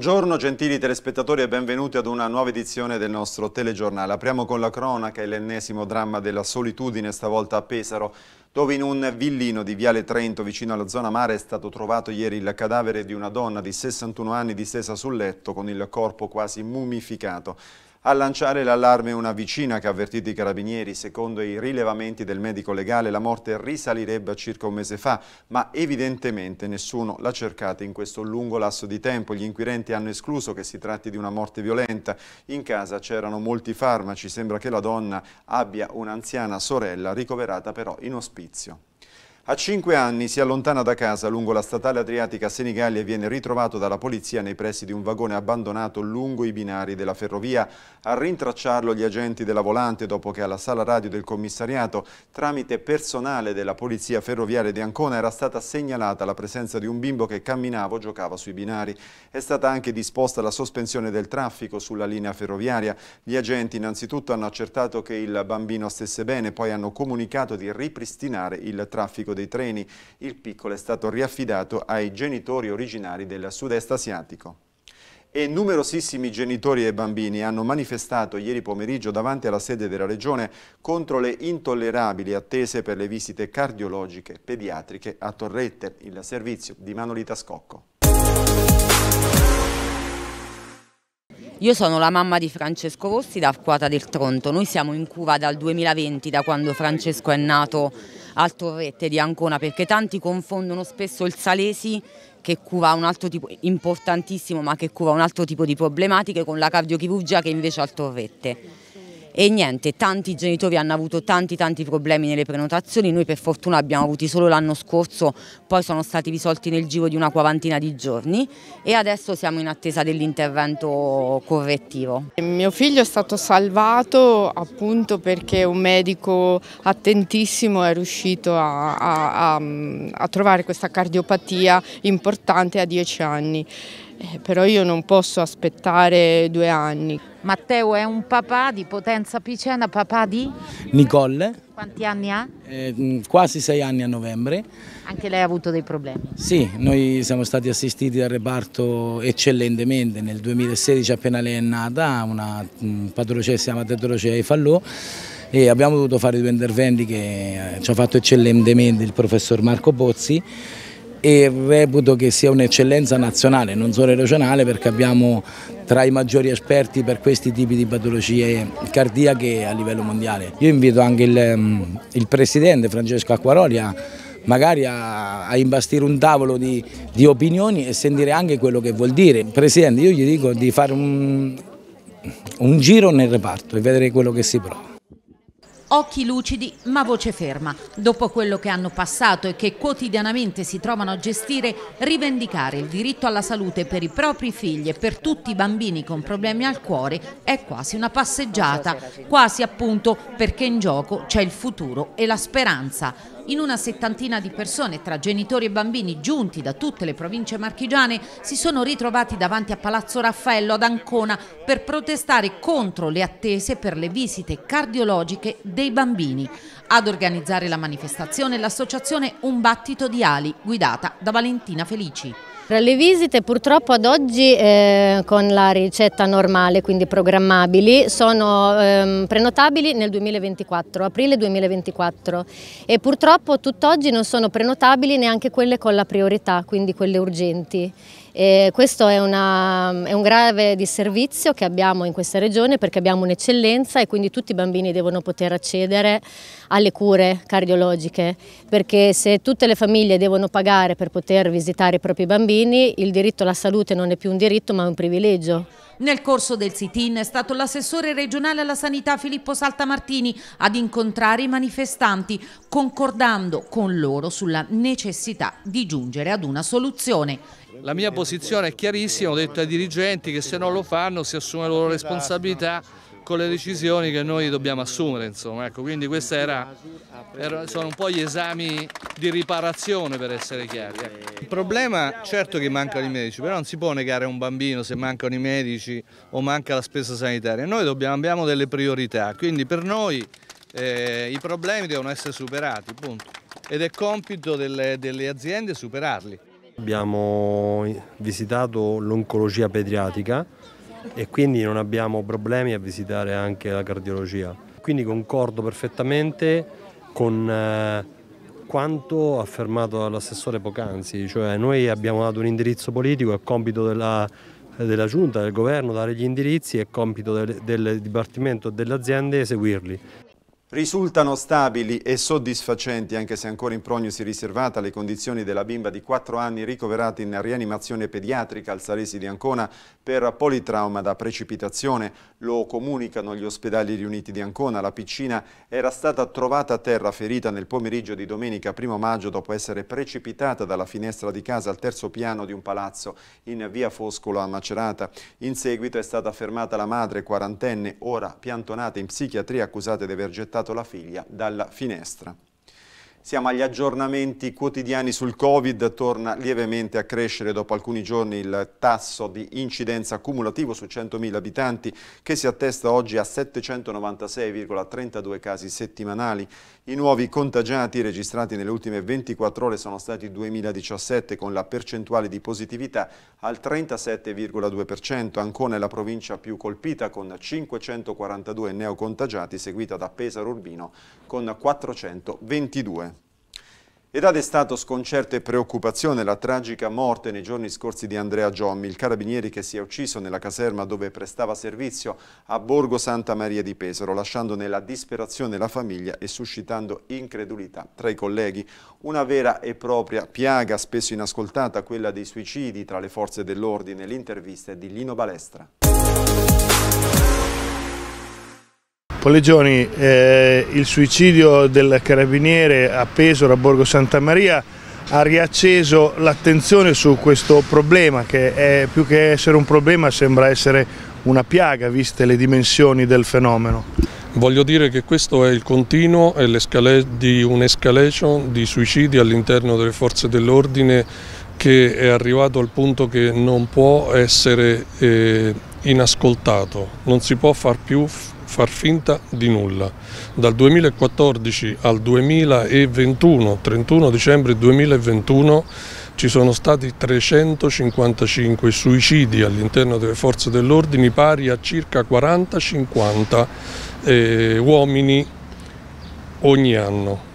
Buongiorno gentili telespettatori e benvenuti ad una nuova edizione del nostro telegiornale. Apriamo con la cronaca e l'ennesimo dramma della solitudine, stavolta a Pesaro, dove in un villino di Viale Trento vicino alla zona mare è stato trovato ieri il cadavere di una donna di 61 anni distesa sul letto con il corpo quasi mumificato. A lanciare l'allarme una vicina che ha avvertito i carabinieri, secondo i rilevamenti del medico legale la morte risalirebbe a circa un mese fa, ma evidentemente nessuno l'ha cercata in questo lungo lasso di tempo. Gli inquirenti hanno escluso che si tratti di una morte violenta. In casa c'erano molti farmaci, sembra che la donna abbia un'anziana sorella ricoverata però in ospizio. A cinque anni si allontana da casa lungo la statale adriatica Senigallia e viene ritrovato dalla polizia nei pressi di un vagone abbandonato lungo i binari della ferrovia. A rintracciarlo gli agenti della volante dopo che alla sala radio del commissariato tramite personale della polizia ferroviaria di Ancona era stata segnalata la presenza di un bimbo che camminava o giocava sui binari. È stata anche disposta la sospensione del traffico sulla linea ferroviaria. Gli agenti innanzitutto hanno accertato che il bambino stesse bene, poi hanno comunicato di ripristinare il traffico dei treni. Il piccolo è stato riaffidato ai genitori originari del sud-est asiatico e numerosissimi genitori e bambini hanno manifestato ieri pomeriggio davanti alla sede della Regione contro le intollerabili attese per le visite cardiologiche pediatriche a Torrette, il servizio di Manolita Scocco. Io sono la mamma di Francesco Rossi da Acquata del Tronto, noi siamo in cura dal 2020, da quando Francesco è nato al Torrette di Ancona perché tanti confondono spesso il Salesi che cura un altro tipo importantissimo ma che cura un altro tipo di problematiche con la cardiochirurgia che invece ha al Torrette e niente, tanti genitori hanno avuto tanti tanti problemi nelle prenotazioni, noi per fortuna abbiamo avuti solo l'anno scorso, poi sono stati risolti nel giro di una quarantina di giorni e adesso siamo in attesa dell'intervento correttivo. Mio figlio è stato salvato appunto perché un medico attentissimo è riuscito a, a, a, a trovare questa cardiopatia importante a 10 anni eh, però io non posso aspettare due anni. Matteo è un papà di Potenza Picena, papà di? Nicole. Quanti anni ha? Eh, mm, quasi sei anni a novembre. Anche lei ha avuto dei problemi? Sì, noi siamo stati assistiti dal reparto eccellentemente. Nel 2016 appena lei è nata, una mm, patologia che si chiama tetralocea e Fallò, e abbiamo dovuto fare due interventi che eh, ci ha fatto eccellentemente il professor Marco Bozzi e reputo che sia un'eccellenza nazionale, non solo regionale, perché abbiamo tra i maggiori esperti per questi tipi di patologie cardiache a livello mondiale. Io invito anche il, il presidente Francesco Acquaroli a magari a, a, imbastire un tavolo di, di, opinioni e sentire anche quello che vuol dire. Presidente, io gli dico di fare un, un giro nel reparto e vedere quello che si prova. Occhi lucidi ma voce ferma. Dopo quello che hanno passato e che quotidianamente si trovano a gestire, rivendicare il diritto alla salute per i propri figli e per tutti i bambini con problemi al cuore è quasi una passeggiata, quasi appunto perché in gioco c'è il futuro e la speranza. In una settantina di persone, tra genitori e bambini giunti da tutte le province marchigiane, si sono ritrovati davanti a Palazzo Raffaello ad Ancona per protestare contro le attese per le visite cardiologiche dei bambini. Ad organizzare la manifestazione l'associazione Un Battito di Ali, guidata da Valentina Felici. Le visite purtroppo ad oggi eh, con la ricetta normale, quindi programmabili, sono eh, prenotabili nel 2024, aprile 2024 e purtroppo tutt'oggi non sono prenotabili neanche quelle con la priorità, quindi quelle urgenti. E questo è, una, è, un grave disservizio che abbiamo in questa regione perché abbiamo un'eccellenza e quindi tutti i bambini devono poter accedere alle cure cardiologiche perché se tutte le famiglie devono pagare per poter visitare i propri bambini il diritto alla salute non è più un diritto ma un privilegio. Nel corso del sit-in è stato l'assessore regionale alla sanità Filippo Saltamartini ad incontrare i manifestanti concordando con loro sulla necessità di giungere ad una soluzione la mia posizione è chiarissima, ho detto ai dirigenti che se non lo fanno si assume la loro responsabilità con le decisioni che noi dobbiamo assumere. Insomma. Ecco, quindi questi sono un po' gli esami di riparazione per essere chiari. Ecco. Il problema certo che mancano i medici, però non si può negare a un bambino se mancano i medici o manca la spesa sanitaria. Noi dobbiamo, abbiamo delle priorità, quindi per noi eh, i problemi devono essere superati, punto. Ed è compito delle, delle aziende superarli. Abbiamo visitato l'oncologia pediatrica e quindi non abbiamo problemi a visitare anche la cardiologia. Quindi concordo perfettamente con eh, quanto affermato dall'assessore Pocanzi, cioè noi abbiamo dato un indirizzo politico, è compito della, della giunta, del governo dare gli indirizzi, è compito del, del dipartimento e delle aziende eseguirli. Risultano stabili e soddisfacenti, anche se ancora in prognosi riservata, le condizioni della bimba di 4 anni ricoverata in rianimazione pediatrica al Salesi di Ancona per politrauma da precipitazione. Lo comunicano gli ospedali riuniti di Ancona. La piccina era stata trovata a terra ferita nel pomeriggio di domenica 1 maggio dopo essere precipitata dalla finestra di casa al terzo piano di un palazzo in via Foscolo a Macerata. In seguito è stata fermata la madre quarantenne, ora piantonata in psichiatria accusata di aver gettato gettato la figlia dalla finestra. Siamo agli aggiornamenti quotidiani sul Covid, torna lievemente a crescere dopo alcuni giorni il tasso di incidenza cumulativo su 100.000 abitanti che si attesta oggi a 796,32 casi settimanali. I nuovi contagiati registrati nelle ultime 24 ore sono stati 2017 con la percentuale di positività al 37,2%, Ancona è la provincia più colpita con 542 neocontagiati seguita da Pesaro Urbino con 422. Ed ha destato sconcerto e preoccupazione la tragica morte nei giorni scorsi di Andrea Giommi, il carabinieri che si è ucciso nella caserma dove prestava servizio a Borgo Santa Maria di Pesaro, lasciando nella disperazione la famiglia e suscitando incredulità tra i colleghi. Una vera e propria piaga spesso inascoltata, quella dei suicidi tra le forze dell'ordine. L'intervista è di Lino Balestra. Polegioni, eh, il suicidio del carabiniere a Pesaro, a Borgo Santa Maria, ha riacceso l'attenzione su questo problema che è, più che essere un problema sembra essere una piaga viste le dimensioni del fenomeno. Voglio dire che questo è il continuo di un'escalation di suicidi all'interno delle forze dell'ordine che è arrivato al punto che non può essere eh, inascoltato, non si può far più far finta di nulla. Dal 2014 al 2021, 31 dicembre 2021, ci sono stati 355 suicidi all'interno delle forze dell'ordine pari a circa 40-50 eh, uomini ogni anno.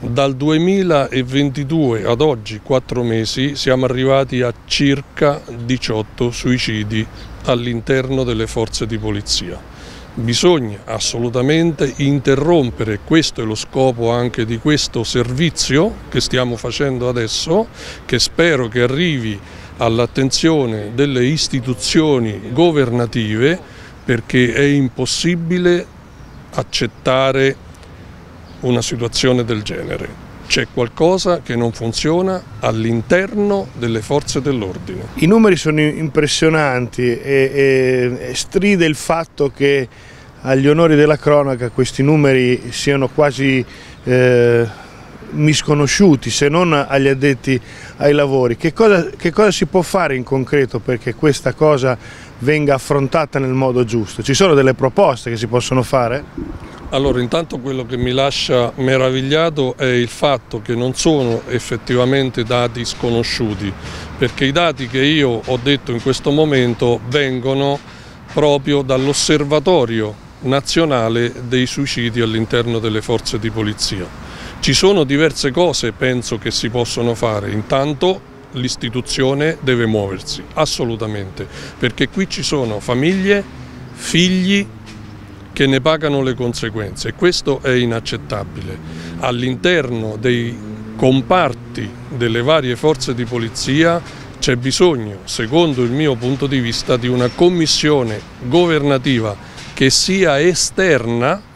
Dal 2022 ad oggi, 4 mesi, siamo arrivati a circa 18 suicidi all'interno delle forze di polizia. Bisogna assolutamente interrompere, questo è lo scopo anche di questo servizio che stiamo facendo adesso, che spero che arrivi all'attenzione delle istituzioni governative perché è impossibile accettare una situazione del genere c'è qualcosa che non funziona all'interno delle forze dell'ordine. I numeri sono impressionanti e, e, e, stride il fatto che agli onori della cronaca questi numeri siano quasi eh, misconosciuti se non agli addetti ai lavori. Che cosa, che cosa si può fare in concreto perché questa cosa venga affrontata nel modo giusto? Ci sono delle proposte che si possono fare? Allora intanto quello che mi lascia meravigliato è il fatto che non sono effettivamente dati sconosciuti, perché i dati che io ho detto in questo momento vengono proprio dall'osservatorio nazionale dei suicidi all'interno delle forze di polizia. Ci sono diverse cose penso che si possono fare, intanto l'istituzione deve muoversi, assolutamente, perché qui ci sono famiglie, figli, che ne pagano le conseguenze e questo è inaccettabile. All'interno dei comparti delle varie forze di polizia c'è bisogno, secondo il mio punto di vista, di una commissione governativa che sia esterna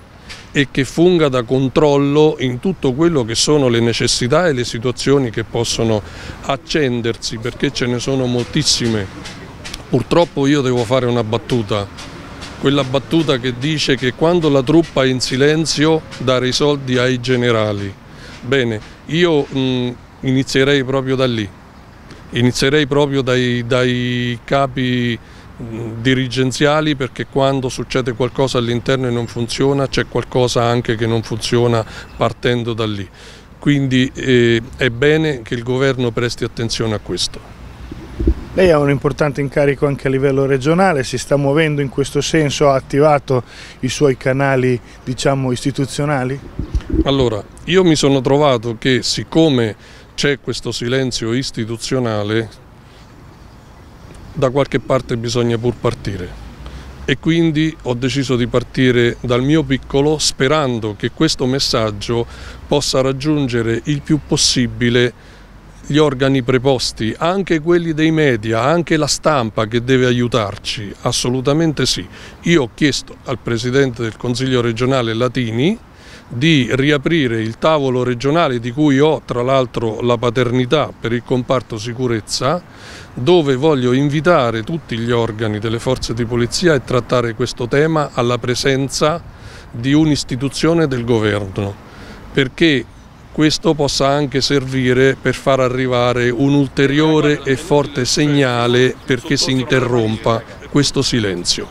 e che funga da controllo in tutto quello che sono le necessità e le situazioni che possono accendersi, perché ce ne sono moltissime. Purtroppo io devo fare una battuta quella battuta che dice che quando la truppa è in silenzio dare i soldi ai generali. Bene, io mh, mm, inizierei proprio da lì, inizierei proprio dai, dai capi mh, mm, dirigenziali perché quando succede qualcosa all'interno e non funziona c'è qualcosa anche che non funziona partendo da lì. Quindi eh, è bene che il governo presti attenzione a questo. Lei ha un importante incarico anche a livello regionale, si sta muovendo in questo senso, ha attivato i suoi canali diciamo, istituzionali? Allora, io mi sono trovato che siccome c'è questo silenzio istituzionale, da qualche parte bisogna pur partire e quindi ho deciso di partire dal mio piccolo sperando che questo messaggio possa raggiungere il più possibile gli organi preposti, anche quelli dei media, anche la stampa che deve aiutarci, assolutamente sì. Io ho chiesto al Presidente del Consiglio regionale Latini di riaprire il tavolo regionale di cui ho tra l'altro la paternità per il comparto sicurezza, dove voglio invitare tutti gli organi delle forze di polizia e trattare questo tema alla presenza di un'istituzione del governo, perché questo possa anche servire per far arrivare un ulteriore e forte segnale perché si interrompa questo silenzio.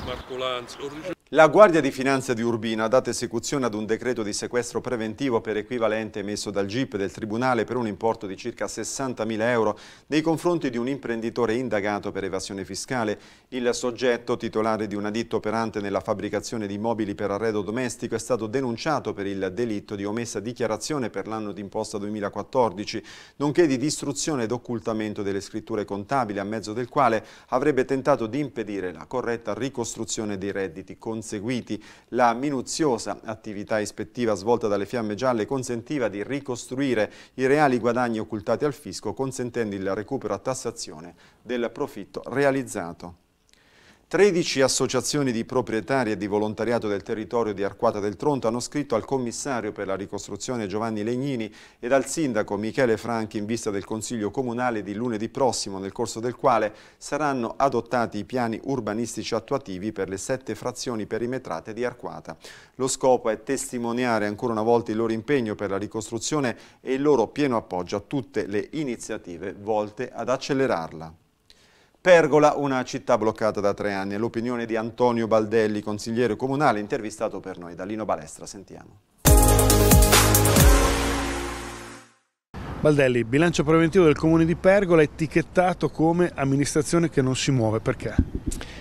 La Guardia di Finanza di Urbino ha dato esecuzione ad un decreto di sequestro preventivo per equivalente emesso dal GIP del Tribunale per un importo di circa 60.000 euro nei confronti di un imprenditore indagato per evasione fiscale. Il soggetto, titolare di una ditta operante nella fabbricazione di mobili per arredo domestico, è stato denunciato per il delitto di omessa dichiarazione per l'anno d'imposta 2014, nonché di distruzione ed occultamento delle scritture contabili, a mezzo del quale avrebbe tentato di impedire la corretta ricostruzione dichiarazione dei redditi conseguiti. La minuziosa attività ispettiva svolta dalle Fiamme Gialle consentiva di ricostruire i reali guadagni occultati al fisco, consentendo il recupero a tassazione del profitto realizzato. 13 associazioni di proprietari e di volontariato del territorio di Arquata del Tronto hanno scritto al commissario per la ricostruzione Giovanni Legnini ed al sindaco Michele Franchi in vista del Consiglio Comunale di lunedì prossimo, nel corso del quale saranno adottati i piani urbanistici attuativi per le sette frazioni perimetrate di Arquata. Lo scopo è testimoniare ancora una volta il loro impegno per la ricostruzione e il loro pieno appoggio a tutte le iniziative volte ad accelerarla. Pergola, una città bloccata da tre anni. l'opinione di Antonio Baldelli, consigliere comunale, intervistato per noi da Lino Balestra. Sentiamo. Baldelli, bilancio preventivo del comune di Pergola è etichettato come amministrazione che non si muove, perché?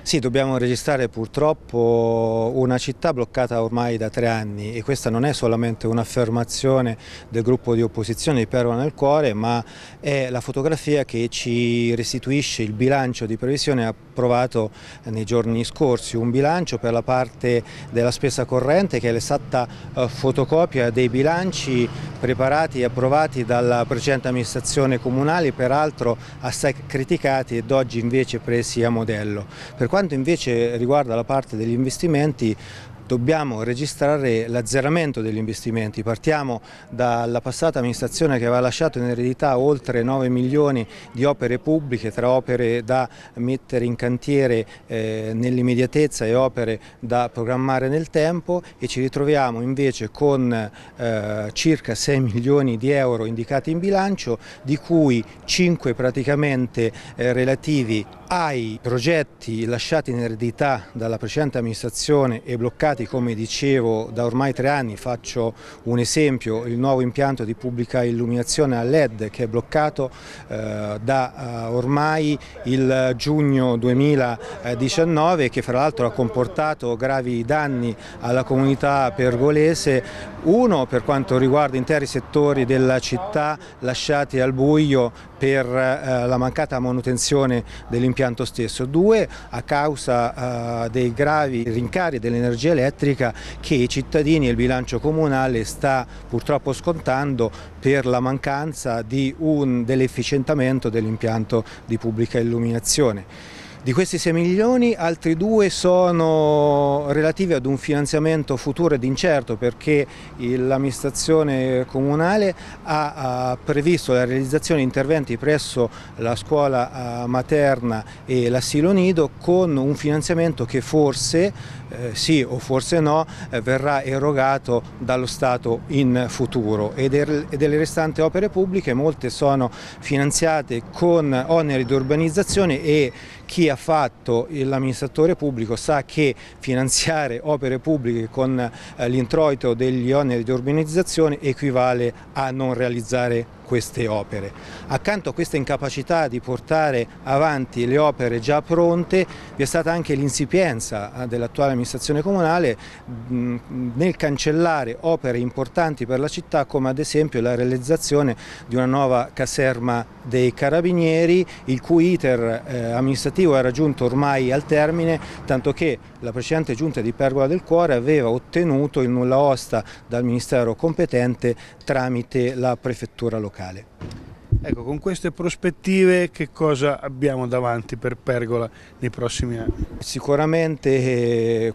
Sì, dobbiamo registrare purtroppo una città bloccata ormai da tre anni e questa non è solamente un'affermazione del gruppo di opposizione di Perla nel cuore, ma è la fotografia che ci restituisce il bilancio di previsione approvato nei giorni scorsi, un bilancio per la parte della spesa corrente che è l'esatta eh, fotocopia dei bilanci preparati e approvati dalla precedente amministrazione comunale, peraltro assai criticati ed oggi invece presi a modello. Per per quanto invece riguarda la parte degli investimenti, dobbiamo registrare l'azzeramento degli investimenti. Partiamo dalla passata amministrazione che aveva lasciato in eredità oltre 9 milioni di opere pubbliche, tra opere da mettere in cantiere eh, nell'immediatezza e opere da programmare nel tempo e ci ritroviamo invece con eh, circa 6 milioni di euro indicati in bilancio, di cui 5 praticamente eh, relativi ai progetti lasciati in eredità dalla precedente amministrazione e bloccati realizzati, come dicevo da ormai tre anni faccio un esempio, il nuovo impianto di pubblica illuminazione a LED che è bloccato eh, da eh, ormai il giugno 2019 e che fra l'altro ha comportato gravi danni alla comunità pergolese, uno per quanto riguarda interi settori della città lasciati al buio per eh, la mancata manutenzione dell'impianto stesso, due a causa eh, dei gravi rincari dell'energia elettrica che i cittadini e il bilancio comunale sta purtroppo scontando per la mancanza dell'efficientamento dell'impianto di pubblica illuminazione. Di questi 6 milioni altri due sono relativi ad un finanziamento futuro ed incerto perché l'amministrazione comunale ha previsto la realizzazione di interventi presso la scuola eh, materna e l'asilo nido con un finanziamento che forse eh, sì o forse no eh, verrà erogato dallo Stato in futuro e, del, e, delle restanti opere pubbliche molte sono finanziate con oneri di urbanizzazione e chi ha fatto l'amministratore pubblico sa che finanziare opere pubbliche con eh, l'introito degli oneri di urbanizzazione equivale a non realizzare queste opere. Accanto a questa incapacità di portare avanti le opere già pronte vi è stata anche l'insipienza eh, dell'attuale amministrazione comunale nel cancellare opere importanti per la città come ad esempio la realizzazione di una nuova caserma dei carabinieri il cui iter eh, amministrativo è raggiunto ormai al termine tanto che la precedente giunta di Pergola del Cuore aveva ottenuto il nulla osta dal Ministero competente tramite la prefettura locale. Ecco, con queste prospettive che cosa abbiamo davanti per Pergola nei prossimi anni? Sicuramente eh,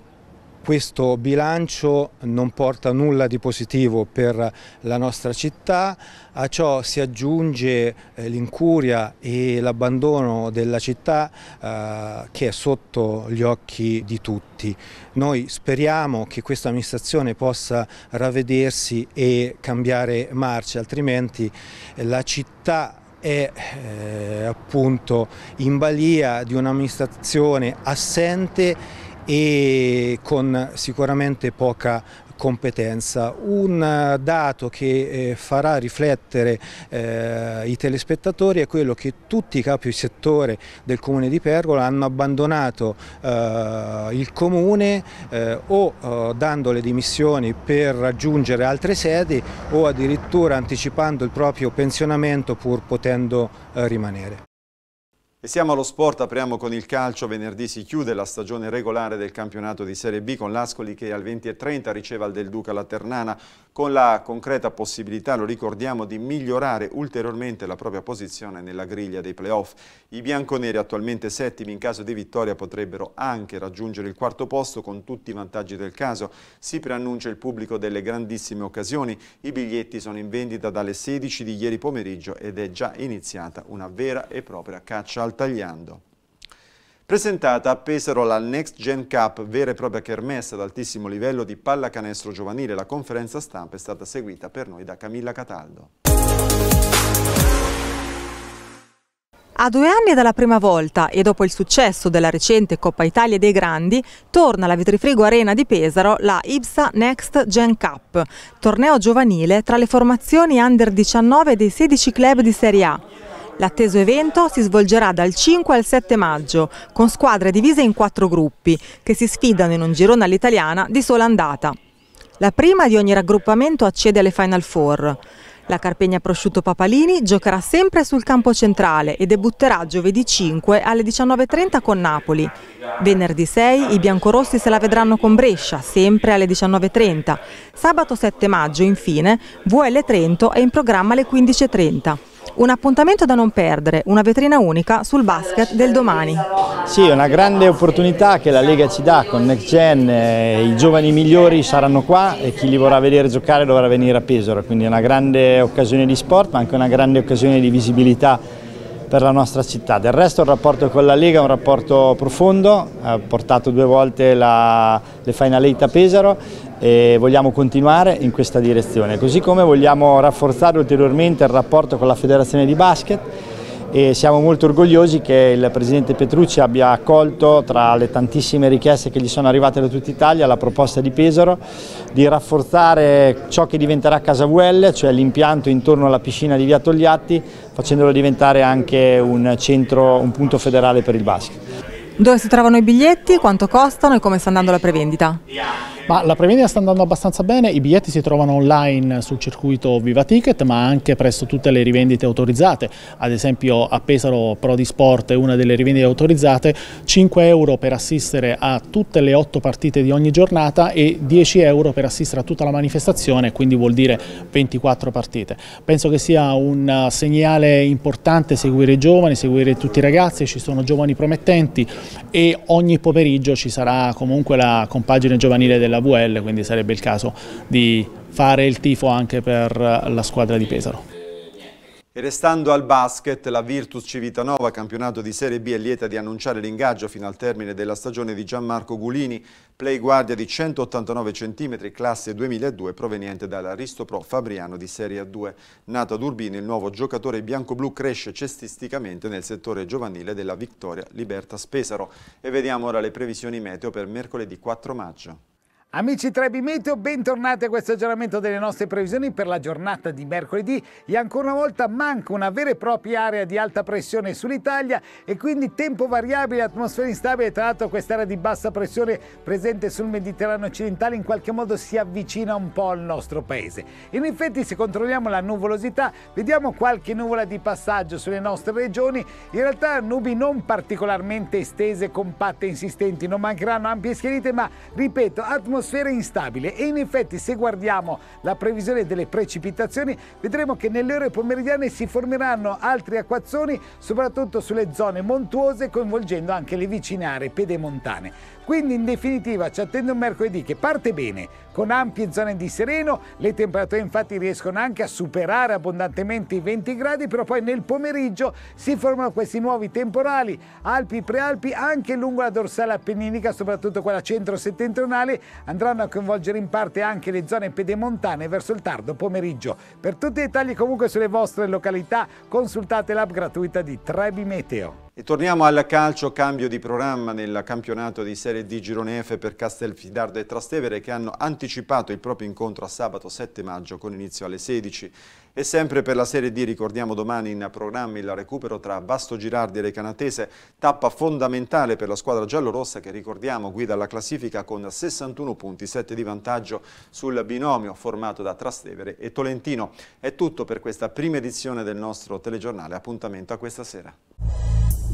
questo bilancio non porta nulla di positivo per la nostra città, a ciò si aggiunge eh, l'incuria e l'abbandono della città eh, che è sotto gli occhi di tutti. Noi speriamo che questa amministrazione possa ravvedersi e cambiare marcia, altrimenti la città è eh, appunto in balia di un'amministrazione assente e con sicuramente poca competenza. Un eh, dato che eh, farà riflettere eh, i telespettatori è quello che tutti i capi settore del comune di Pergola hanno abbandonato eh, il comune eh, o dando le dimissioni per raggiungere altre sedi o addirittura anticipando il proprio pensionamento pur potendo rimanere. E siamo allo sport, apriamo con il calcio, venerdì si chiude la stagione regolare del campionato di Serie B con l'Ascoli che al 20.30 riceve al Del Duca la Ternana con la concreta possibilità, lo ricordiamo, di migliorare ulteriormente la propria posizione nella griglia dei playoff. I bianconeri attualmente settimi in caso di vittoria potrebbero anche raggiungere il quarto posto con tutti i vantaggi del caso. Si preannuncia il pubblico delle grandissime occasioni, i biglietti sono in vendita dalle 16 di ieri pomeriggio ed è già iniziata una vera e propria caccia al tagliando. Presentata a Pesaro la Next Gen Cup, vera e propria kermesse ad altissimo livello di pallacanestro giovanile, la conferenza stampa è stata seguita per noi da Camilla Cataldo. A due anni dalla prima volta e dopo il successo della recente Coppa Italia dei Grandi, torna alla Vetrifrigo Arena di Pesaro la IBSA Next Gen Cup, torneo giovanile tra le formazioni under 19 dei 16 club di Serie A. L'atteso evento si svolgerà dal 5 al 7 maggio con squadre divise in quattro gruppi che si sfidano in un girone all'italiana di sola andata. La prima di ogni raggruppamento accede alle Final Four. La Carpegna Prosciutto Papalini giocherà sempre sul campo centrale e debutterà giovedì 5 alle 19.30 con Napoli. Venerdì 6 i biancorossi se la vedranno con Brescia, sempre alle 19.30. Sabato 7 maggio, infine, VL Trento è in programma alle 15.30. Un appuntamento da non perdere, una vetrina unica sul basket del domani. Sì, è una grande opportunità che la Lega ci dà con Next Gen, eh, i giovani migliori saranno qua e chi li vorrà vedere giocare dovrà venire a Pesaro, quindi è una grande occasione di sport ma anche una grande occasione di visibilità per la nostra città. Del resto il rapporto con la Lega è un rapporto profondo, ha portato due volte la, le Final Eight a Pesaro e vogliamo continuare in questa direzione, così come vogliamo rafforzare ulteriormente il rapporto con la Federazione di Basket e siamo molto orgogliosi che il Presidente Petrucci abbia accolto tra le tantissime richieste che gli sono arrivate da tutta Italia la proposta di Pesaro di rafforzare ciò che diventerà Casa VL, cioè l'impianto intorno alla piscina di Via Togliatti, facendolo diventare anche un, centro, un punto federale per il basket. Dove si trovano i biglietti, quanto costano e come sta andando la prevendita? Ma la prevendita sta andando abbastanza bene, i biglietti si trovano online sul circuito Viva Ticket ma anche presso tutte le rivendite autorizzate, ad esempio a Pesaro Pro di Sport è una delle rivendite autorizzate, 5 euro per assistere a tutte le 8 partite di ogni giornata e 10 euro per assistere a tutta la manifestazione, quindi vuol dire 24 partite. Penso che sia un eh, segnale importante seguire i giovani, seguire tutti i ragazzi, ci sono giovani promettenti, e ogni pomeriggio ci sarà comunque la compagine giovanile della VL, quindi sarebbe il caso di fare il tifo anche per la squadra di Pesaro. E restando al basket, la Virtus Civitanova, campionato di Serie B, è lieta di annunciare l'ingaggio fino al termine della stagione di Gianmarco Gulini, play guardia di 189 cm, classe 2002, proveniente dall'Aristo Pro Fabriano di Serie A2. Nato ad Urbino, il nuovo giocatore bianco-blu cresce cestisticamente nel settore giovanile della Vittoria Libertas Pesaro. E vediamo ora le previsioni meteo per mercoledì 4 maggio. Amici Trebi Meteo, bentornati a questo aggiornamento delle nostre previsioni per la giornata di mercoledì e ancora una volta manca una vera e propria area di alta pressione sull'Italia e quindi tempo variabile, atmosfera instabile, tra l'altro quest'area di bassa pressione presente sul Mediterraneo occidentale in qualche modo si avvicina un po' al nostro paese. In effetti se controlliamo la nuvolosità vediamo qualche nuvola di passaggio sulle nostre regioni, in realtà nubi non particolarmente estese, compatte, e insistenti, non mancheranno ampie schierite ma ripeto atmosfera un'atmosfera instabile e in effetti se guardiamo la previsione delle precipitazioni vedremo che nelle ore pomeridiane si formeranno altri acquazzoni soprattutto sulle zone montuose coinvolgendo anche le vicine aree pedemontane. Quindi in definitiva ci attende un mercoledì che parte bene con ampie zone di sereno, le temperature infatti riescono anche a superare abbondantemente i 20 gradi, però poi nel pomeriggio si formano questi nuovi temporali, Alpi, Prealpi, anche lungo la dorsale appenninica, soprattutto quella centro-settentrionale, andranno a coinvolgere in parte anche le zone pedemontane verso il tardo pomeriggio. Per tutti i dettagli comunque sulle vostre località consultate l'app gratuita di Trebi Meteo. E torniamo al calcio, cambio di programma nel campionato di Serie D Girone F per Castelfidardo e Trastevere che hanno anticipato il proprio incontro a sabato 7 maggio con inizio alle 16. E sempre per la Serie D ricordiamo domani in programma il recupero tra Vasto Girardi e Le Canatese, tappa fondamentale per la squadra giallorossa che ricordiamo guida la classifica con 61 punti, 7 di vantaggio sul binomio formato da Trastevere e Tolentino. È tutto per questa prima edizione del nostro telegiornale, appuntamento a questa sera.